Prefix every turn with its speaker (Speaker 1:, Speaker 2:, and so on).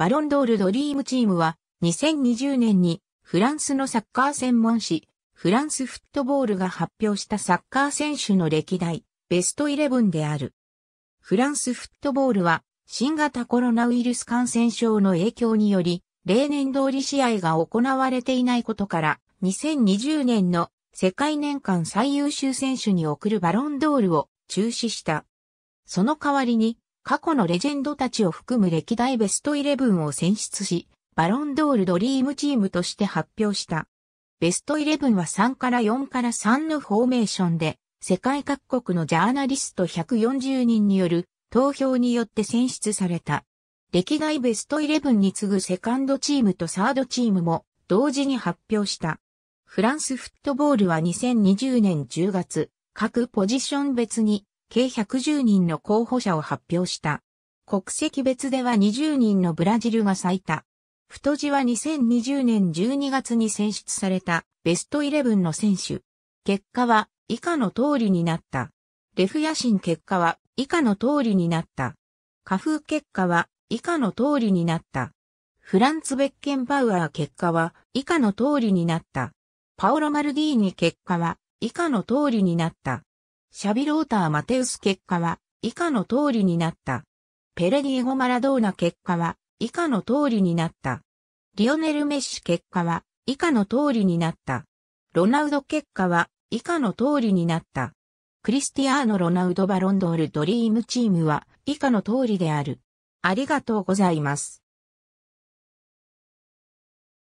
Speaker 1: バロンドールドリームチームは、2020年にフランスのサッカー専門誌、フランスフットボールが発表したサッカー選手の歴代、ベストイレブンである。フランスフットボールは、新型コロナウイルス感染症の影響により、例年通り試合が行われていないことから、2020年の世界年間最優秀選手に贈るバロンドールを中止した。その代わりに、過去のレジェンドたちを含む歴代ベストイレブンを選出し、バロンドールドリームチームとして発表した。ベストイレブンは3から4から3のフォーメーションで、世界各国のジャーナリスト140人による投票によって選出された。歴代ベストイレブンに次ぐセカンドチームとサードチームも同時に発表した。フランスフットボールは2020年10月、各ポジション別に計110人の候補者を発表した。国籍別では20人のブラジルが最多。太字は2020年12月に選出されたベストイレブンの選手。結果は以下の通りになった。レフ野心結果は以下の通りになった。花風結果は以下の通りになった。フランツ・ベッケンバウアー結果は以下の通りになった。パオロ・マルディーニ結果は以下の通りになった。シャビローター・マテウス結果は以下の通りになった。ペレディゴ・マラドーナ結果は以下の通りになった。リオネル・メッシ結果は以下の通りになった。ロナウド結果は以下の通りになった。クリスティアーノ・ロナウド・バロンドール・ドリームチームは以下の通りである。ありがとうござい
Speaker 2: ます。